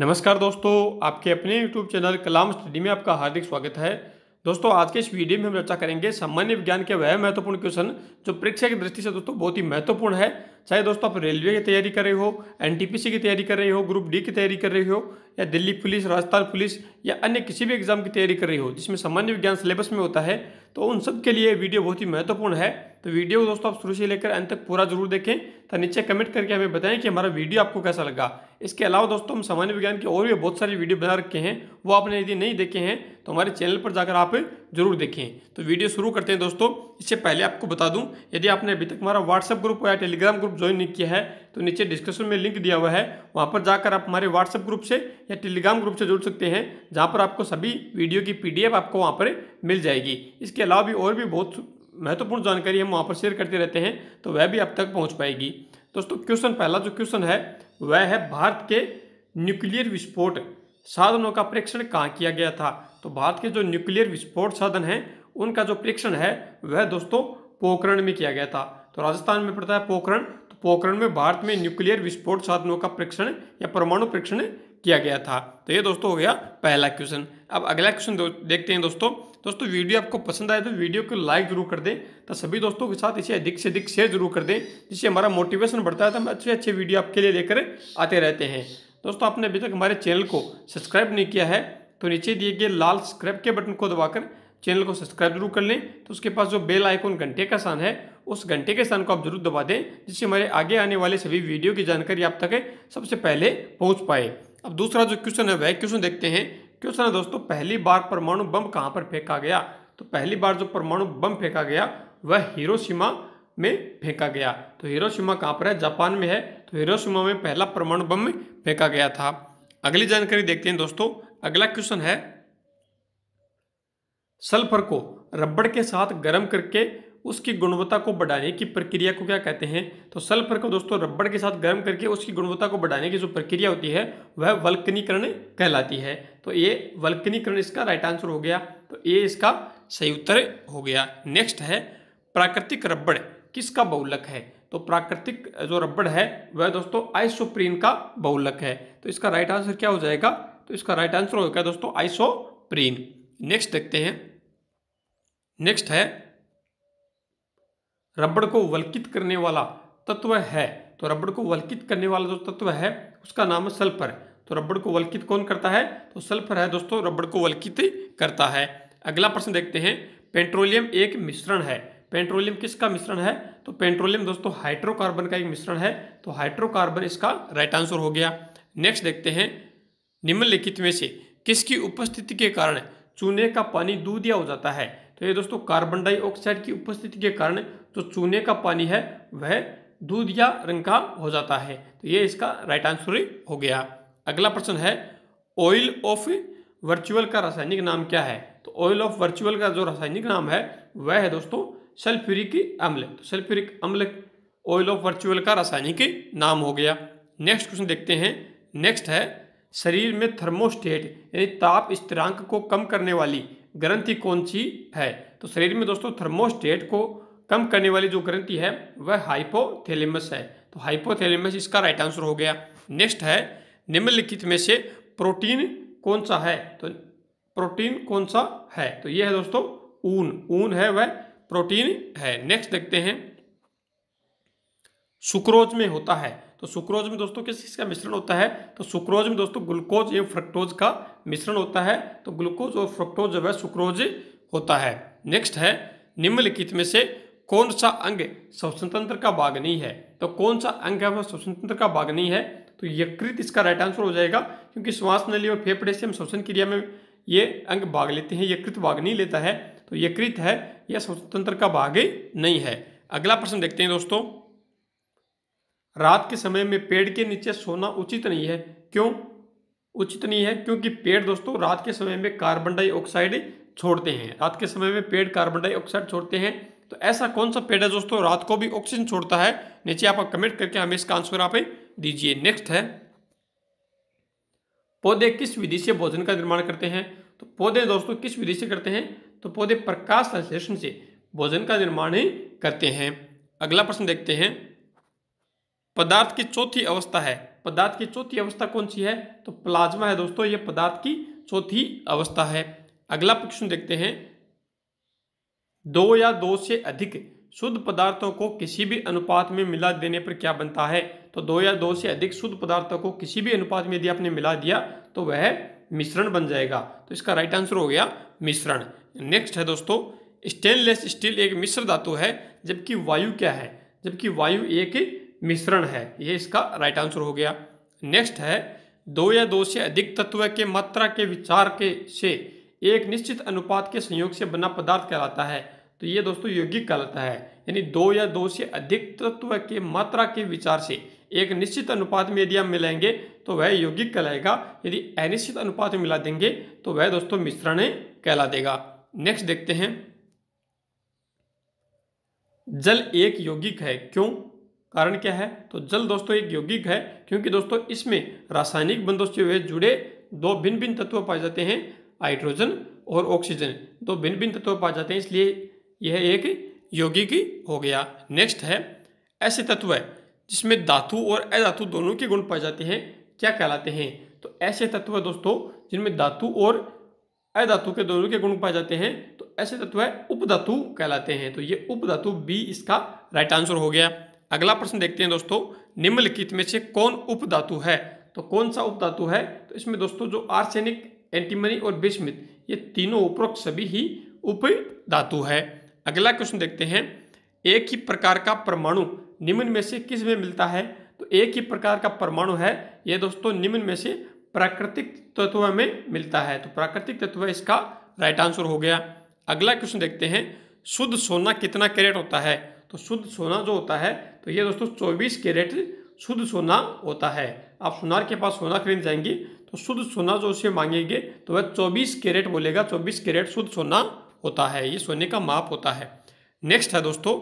नमस्कार दोस्तों आपके अपने YouTube चैनल कलाम स्टडी में आपका हार्दिक स्वागत है दोस्तों आज के इस वीडियो में हम चर्चा करेंगे सामान्य विज्ञान के वह महत्वपूर्ण क्वेश्चन जो परीक्षा की दृष्टि से दोस्तों बहुत ही महत्वपूर्ण है चाहे दोस्तों आप रेलवे की तैयारी कर रहे हो एनटीपीसी की तैयारी कर रहे हो ग्रुप डी की तैयारी कर रहे हो या दिल्ली पुलिस राजस्थान पुलिस या अन्य किसी भी एग्जाम की तैयारी कर रही हो जिसमें सामान्य विज्ञान सिलेबस में होता है तो उन सब के लिए वीडियो बहुत ही महत्वपूर्ण है तो वीडियो को दोस्तों आप शुरू से लेकर अंत तक पूरा जरूर देखें तो नीचे कमेंट करके हमें बताएं कि हमारा वीडियो आपको कैसा लगा इसके अलावा दोस्तों हम सामान्य विज्ञान के और भी बहुत सारे वीडियो बना रखे हैं वो आपने यदि नहीं देखे हैं तो हमारे चैनल पर जाकर आप जरूर देखें तो वीडियो शुरू करते हैं दोस्तों इससे पहले आपको बता दूं यदि आपने अभी तक हमारा व्हाट्सअप ग्रुप या टेलीग्राम ग्रुप ज्वाइन नहीं किया है तो नीचे डिस्क्रिप्शन में लिंक दिया हुआ है वहाँ पर जाकर आप हमारे व्हाट्सअप ग्रुप से या टेलीग्राम ग्रुप से जुड़ सकते हैं जहाँ पर आपको सभी वीडियो की पी आपको वहाँ पर मिल जाएगी इसके अलावा भी और भी बहुत महत्वपूर्ण जानकारी हम वहाँ पर शेयर करते रहते हैं तो वह भी अब तक पहुँच पाएगी दोस्तों क्वेश्चन पहला जो क्वेश्चन है वह है भारत के न्यूक्लियर विस्फोट साधनों का परीक्षण कहाँ किया गया था तो भारत के जो न्यूक्लियर विस्फोट साधन हैं उनका जो परीक्षण है वह दोस्तों पोखरण में किया गया था तो राजस्थान में पड़ता है पोखरण तो पोखरण में भारत में न्यूक्लियर विस्फोट साधनों का परीक्षण या परमाणु परीक्षण किया गया था तो ये दोस्तों हो गया पहला क्वेश्चन अब अगला क्वेश्चन देखते हैं दोस्तों दोस्तों वीडियो आपको पसंद आए तो वीडियो को लाइक जरूर कर दें तो सभी दोस्तों के साथ इसे अधिक से अधिक शेयर जरूर कर दें जिससे हमारा मोटिवेशन बढ़ता है तो हम अच्छे अच्छे वीडियो आपके लिए लेकर आते रहते हैं दोस्तों आपने अभी तक हमारे चैनल को सब्सक्राइब नहीं किया है तो नीचे दिए गए लाल सब्सक्राइब के बटन को दबाकर चैनल को सब्सक्राइब जरूर कर लें तो उसके पास जो बेल आइकॉन घंटे का स्थान है उस घंटे के स्थान को आप जरूर दबा दें जिससे हमारे आगे आने वाले सभी वीडियो की जानकारी आप तक सबसे पहले पहुंच पाए अब दूसरा जो क्वेश्चन है वह क्वेश्चन देखते हैं क्वेश्चन है दोस्तों पहली बार परमाणु बम कहाँ पर फेंका गया तो पहली बार जो परमाणु बम फेंका गया वह हिरोशिमा में फेंका गया तो हिरोशिमा कहाँ पर है जापान में है तो हिरोशिमा में पहला परमाणु बम फेंका गया था अगली जानकारी देखते हैं दोस्तों अगला क्वेश्चन है सल्फर को रबड़ के साथ गर्म करके उसकी गुणवत्ता को बढ़ाने की प्रक्रिया को क्या कहते हैं तो सल्फर को दोस्तों रबड़ के साथ गर्म करके उसकी गुणवत्ता को बढ़ाने की जो प्रक्रिया होती है वह वल्कनीकरण कहलाती है तो ये वल्कनीकरण इसका राइट आंसर हो गया तो ये इसका सही उत्तर हो गया नेक्स्ट है प्राकृतिक रबड़ किसका बहुलक है तो प्राकृतिक जो रबड़ है वह दोस्तों आइसोप्रीन का बहुलक है तो इसका राइट आंसर क्या हो जाएगा तो इसका राइट आंसर हो गया दोस्तों आइसोप्रीन नेक्स्ट देखते हैं नेक्स्ट है रबड़ को वल्कित करने वाला तत्व है तो रबड़ को वल्कित करने वाला जो तत्व है उसका नाम है सल्फर तो रबड़ को वल्कित कौन करता है तो सल्फर है दोस्तों रबड़ को वल्कित करता है अगला प्रश्न देखते हैं पेट्रोलियम एक मिश्रण है पेट्रोलियम किसका मिश्रण है तो पेट्रोलियम दोस्तों हाइड्रोकार्बन का एक मिश्रण है तो हाइड्रोकार्बन इसका राइट आंसर हो गया नेक्स्ट देखते हैं निम्नलिखित में से किसकी उपस्थिति के कारण चूने का पानी दूधिया हो जाता है तो ये दोस्तों कार्बन डाइऑक्साइड की उपस्थिति के कारण जो तो चूने का पानी है वह दूध या रंग का हो जाता है तो ये इसका राइट आंसर हो गया अगला प्रश्न है ऑयल ऑफ वर्चुअल का रासायनिक नाम क्या है तो ऑयल ऑफ वर्चुअल का जो रासायनिक नाम है वह है दोस्तों सल्फ्यूरिक अम्ल तो सल्फ्यूरिक अम्ल ऑयल ऑफ वर्चुअल का रासायनिक नाम हो गया नेक्स्ट क्वेश्चन देखते हैं नेक्स्ट है शरीर में थर्मोस्टेट यानी ताप स्थिरांक को कम करने वाली ग्रंथि कौन सी है तो शरीर में दोस्तों थर्मोस्टेट को कम करने वाली जो ग्रंथि है वह हाइपोथैलेमस है तो हाइपोथैलेमस इसका राइट आंसर हो गया नेक्स्ट है निम्नलिखित में से प्रोटीन कौन सा है तो प्रोटीन कौन सा है तो यह है दोस्तों ऊन ऊन है वह प्रोटीन है नेक्स्ट देखते हैं सुक्रोज में होता है तो सुक्रोज में दोस्तों किस चीज़ का मिश्रण होता है तो सुक्रोज में दोस्तों ग्लूकोज एवं फ्रक्टोज का मिश्रण होता है तो ग्लूकोज और फ्रक्टोज जो है सुक्रोज होता है नेक्स्ट है निम्नलिखित में से कौन सा अंग स्वतंत्र का भाग नहीं है तो कौन सा अंग है वह स्वतंत्र का भाग नहीं है तो यकृत इसका राइट आंसर हो जाएगा क्योंकि श्वास नली और फेफड़े से हम श्वसन क्रिया में ये अंग भाग लेते हैं यकृत भाग नहीं लेता है तो यकृत है यह स्वतंत्र का भाग नहीं है अगला प्रश्न देखते हैं दोस्तों रात के समय में पेड़ के नीचे सोना उचित नहीं है क्यों उचित नहीं है क्योंकि पेड़ दोस्तों रात के समय में कार्बन डाइऑक्साइड छोड़ते हैं रात के समय में पेड़ कार्बन डाइऑक्साइड छोड़ते हैं तो ऐसा कौन सा पेड़ है दोस्तों रात को भी ऑक्सीजन छोड़ता है नीचे आप कमेंट करके हमें इसका आंसर आप दीजिए नेक्स्ट है पौधे किस विधि से भोजन का निर्माण करते हैं तो पौधे दोस्तों किस विधि से करते हैं तो पौधे प्रकाश संश्लेषण से भोजन का निर्माण ही करते हैं अगला प्रश्न देखते हैं पदार्थ की चौथी अवस्था है पदार्थ की चौथी अवस्था कौन सी है तो प्लाज्मा है दोस्तों यह पदार्थ की चौथी अवस्था है अगला प्रश्न देखते हैं दो या दो से अधिक शुद्ध पदार्थों को किसी भी अनुपात में मिला देने पर क्या बनता है तो दो या दो से अधिक शुद्ध पदार्थों को किसी भी अनुपात में यदि आपने मिला दिया तो वह मिश्रण बन जाएगा तो इसका राइट आंसर हो गया मिश्रण नेक्स्ट है दोस्तों स्टेनलेस स्टील एक मिश्र धातु है जबकि वायु क्या है जबकि वायु एक मिश्रण है यह इसका राइट आंसर हो गया नेक्स्ट है दो या दो से अधिक तत्व के मात्रा के विचार के से एक निश्चित अनुपात के संयोग से बना पदार्थ कहलाता है तो ये दोस्तों यौगिक कहलाता है यानी दो या दो से अधिक तत्व के मात्रा के विचार से एक निश्चित अनुपात में यदि हम मिलाएंगे तो वह यौगिक कहलाएगा यदि अनिश्चित अनुपात में मिला देंगे तो वह दोस्तों मिश्रण कहला देगा नेक्स्ट देखते हैं जल एक यौगिक है क्यों कारण क्या है तो जल दोस्तों एक यौगिक है क्योंकि दोस्तों इसमें रासायनिक बंधों से जुड़े दो भिन्न भिन्न तत्व पाए जाते हैं हाइड्रोजन और ऑक्सीजन दो भिन्न भिन्न तत्व पाए जाते हैं इसलिए यह एक योगी की हो गया नेक्स्ट है ऐसे तत्व जिसमें धातु और अधातु दोनों के गुण पाए जाते हैं क्या कहलाते हैं तो ऐसे तत्व दोस्तों जिनमें धातु और अधातु के दोनों के गुण पाए जाते हैं तो ऐसे तत्व उपधातु कहलाते हैं तो ये उपधातु बी इसका राइट आंसर हो गया अगला प्रश्न देखते हैं दोस्तों निम्नलिखित में से कौन उपधातु है तो कौन सा उपधातु है तो इसमें दोस्तों जो आर्सेनिक एंटीमनी और बिस्मित ये तीनों उपरोक्त सभी ही उपधातु है अगला क्वेश्चन देखते हैं एक ही प्रकार का परमाणु निम्न में से किस में मिलता है तो एक ही प्रकार का परमाणु है ये दोस्तों निम्न में से प्राकृतिक तत्व में मिलता है तो प्राकृतिक तत्व इसका राइट आंसर हो गया अगला क्वेश्चन देखते हैं शुद्ध सोना कितना कैरेट होता है तो शुद्ध सोना जो होता है तो ये दोस्तों 24 कैरेट शुद्ध सोना होता है आप सोनार के पास सोना खरीद जाएंगे तो शुद्ध सोना जो उसे मांगेंगे तो वह 24 कैरेट बोलेगा 24 कैरेट शुद्ध सोना होता है ये सोने का माप होता है नेक्स्ट है दोस्तों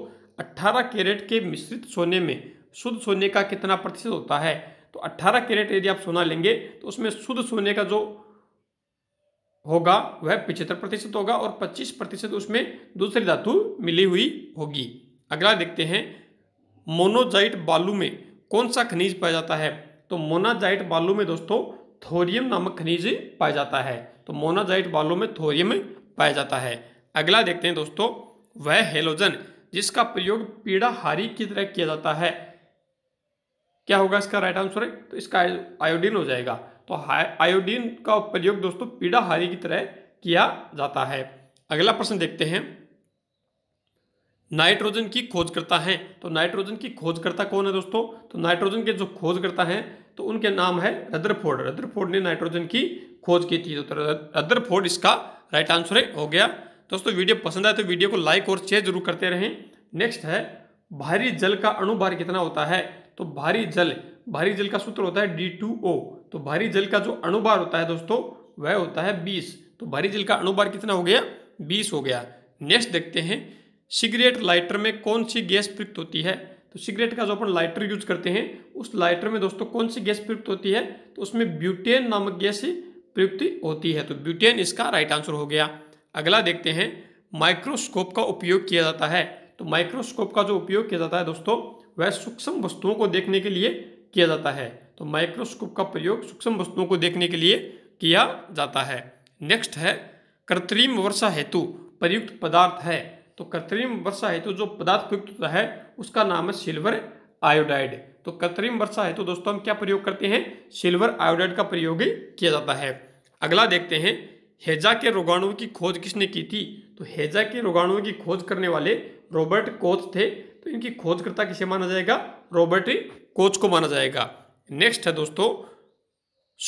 अट्ठारह कैरेट के मिश्रित सोने में शुद्ध सोने का कितना प्रतिशत होता है तो अट्ठारह कैरेट यदि आप सोना लेंगे तो उसमें शुद्ध सोने का जो होगा वह पिचहत्तर प्रतिशत होगा और पच्चीस प्रतिशत उसमें दूसरी धातु मिली हुई होगी अगला देखते हैं मोनोजाइट बालू में कौन सा खनिज पाया जाता है तो मोनाजाइट बालू में दोस्तों थोरियम नामक खनिज पाया जाता है तो मोनाजाइट बालू में थोरियम पाया जाता है अगला देखते हैं दोस्तों वह हेलोजन जिसका प्रयोग पीड़ाहारी की तरह किया जाता है क्या होगा इसका राइट आंसर है तो इसका आयोडीन हो जाएगा तो आयोडीन का प्रयोग दोस्तों पीड़ाहारी की तरह किया जाता है अगला प्रश्न देखते हैं नाइट्रोजन की खोजकर्ता है तो नाइट्रोजन की खोजकर्ता कौन है दोस्तों तो नाइट्रोजन के जो खोजकर्ता है तो उनके नाम है रदरफोर्ड रदरफोर्ड ने नाइट्रोजन की खोज की थी तो रदरफोर्ड इसका राइट आंसर है हो गया दोस्तों वीडियो पसंद आए तो वीडियो को लाइक और शेयर जरूर करते रहें नेक्स्ट है भारी जल का अणुभार कितना होता है तो भारी जल भारी जल का सूत्र होता है डी तो भारी जल का जो अणुभार होता है दोस्तों वह होता है बीस तो भारी जल का अणुभार कितना हो गया बीस हो गया नेक्स्ट देखते हैं सिगरेट लाइटर में कौन सी गैस प्रयुक्त होती है तो सिगरेट का जो अपन लाइटर यूज करते हैं उस लाइटर में दोस्तों कौन सी गैस प्रयुक्त होती है तो उसमें ब्यूटेन नामक गैस प्रयुक्ति होती है तो ब्यूटेन इसका राइट आंसर हो गया अगला देखते हैं माइक्रोस्कोप का उपयोग किया जाता है तो माइक्रोस्कोप का जो उपयोग किया जाता है दोस्तों वह सूक्ष्म वस्तुओं को देखने के लिए किया जाता है तो माइक्रोस्कोप का प्रयोग सूक्ष्म वस्तुओं को देखने के लिए किया जाता है नेक्स्ट है कृत्रिम वर्षा हेतु प्रयुक्त पदार्थ है तो कृत्रिम वर्षा हेतु जो पदार्थ प्रयुक्त होता है उसका नाम है सिल्वर आयोडाइड तो कृत्रिम वर्षा है तो दोस्तों हम क्या प्रयोग करते हैं सिल्वर आयोडाइड का प्रयोग किया जाता है अगला देखते हैं हेजा के रोगाणुओं की खोज किसने की थी तो हेजा के रोगाणुओं की खोज करने वाले रॉबर्ट कोच थे तो इनकी खोजकर्ता किसे माना जाएगा रॉबर्ट कोच को माना जाएगा नेक्स्ट है दोस्तों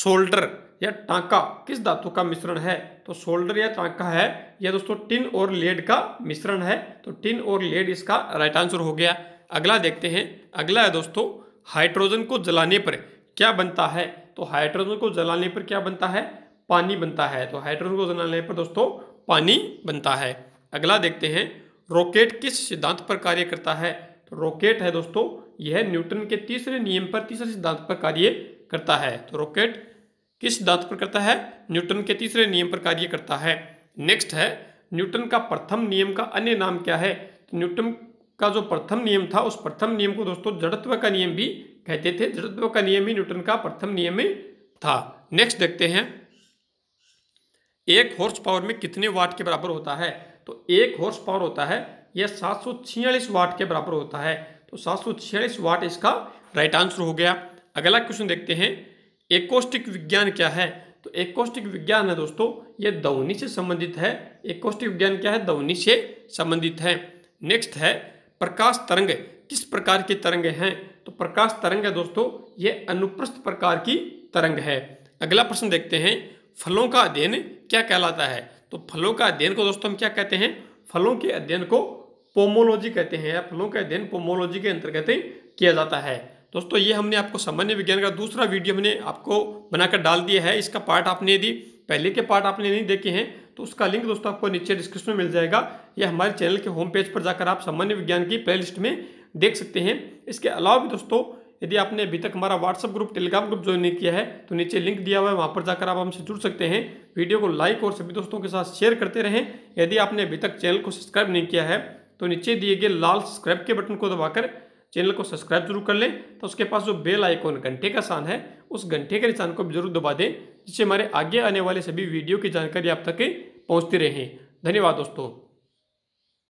शोल्डर या टांका किस धातु का मिश्रण है तो शोल्डर या टांका है या दोस्तों टिन और लेड का मिश्रण है तो टिन और लेड इसका राइट आंसर हो गया अगला देखते हैं अगला है दोस्तों हाइड्रोजन को जलाने पर क्या बनता है तो हाइड्रोजन को जलाने पर क्या बनता है पानी बनता है तो हाइड्रोजन को जलाने पर दोस्तों पानी बनता है अगला देखते हैं रॉकेट किस सिद्धांत पर कार्य करता है तो रॉकेट है दोस्तों यह न्यूटन के तीसरे नियम पर तीसरे सिद्धांत पर कार्य करता है तो रॉकेट किस सिद्धांत पर करता है न्यूटन के तीसरे नियम पर कार्य करता है नेक्स्ट है न्यूटन का प्रथम नियम का अन्य नाम क्या है तो न्यूटन का जो प्रथम नियम था उस प्रथम नियम को दोस्तों जड़त्व का नियम भी कहते थे जड़त्व का नियम ही न्यूटन का प्रथम नियम था नेक्स्ट देखते हैं एक हॉर्स पावर में कितने वाट के बराबर होता है तो एक हॉर्स पावर होता है यह सात वाट के बराबर होता है तो सात वाट इसका राइट आंसर हो गया अगला क्वेश्चन देखते हैं एकोस्टिक विज्ञान क्या है तो एकोस्टिक विज्ञान है दोस्तों यह दौनी से संबंधित है एकोस्टिक विज्ञान क्या है दौनी से संबंधित है नेक्स्ट है प्रकाश तरंग किस प्रकार की तरंग हैं तो प्रकाश तरंग है दोस्तों ये अनुप्रस्थ प्रकार की तरंग है अगला प्रश्न देखते हैं फलों का अध्ययन क्या कहलाता है तो फलों का अध्ययन को दोस्तों हम क्या कहते हैं फलों के अध्ययन को पोमोलॉजी कहते हैं या फलों का अध्ययन पोमोलॉजी के अंतर्गत किया जाता है दोस्तों ये हमने आपको सामान्य विज्ञान का दूसरा वीडियो हमने आपको बनाकर डाल दिया है इसका पार्ट आपने यदि पहले के पार्ट आपने नहीं देखे हैं तो उसका लिंक दोस्तों आपको नीचे डिस्क्रिप्शन में मिल जाएगा या हमारे चैनल के होम पेज पर जाकर आप सामान्य विज्ञान की प्लेलिस्ट में देख सकते हैं इसके अलावा भी दोस्तों यदि आपने अभी तक हमारा WhatsApp group Telegram group join नहीं किया है तो नीचे लिंक दिया हुआ है वहाँ पर जाकर आप हमसे जुड़ सकते हैं वीडियो को लाइक और सभी दोस्तों के साथ शेयर करते रहें यदि आपने अभी तक चैनल को सब्सक्राइब नहीं किया है तो नीचे दिए गए लाल सब्सक्राइब के बटन को दबाकर चैनल को सब्सक्राइब जरूर कर लें तो उसके पास जो बेल आइकॉन घंटे का सान है उस घंटे के निशान को भी जरूर दबा दें जिससे हमारे आगे आने वाले सभी वीडियो की जानकारी आप तक पहुँचती रहे धन्यवाद दोस्तों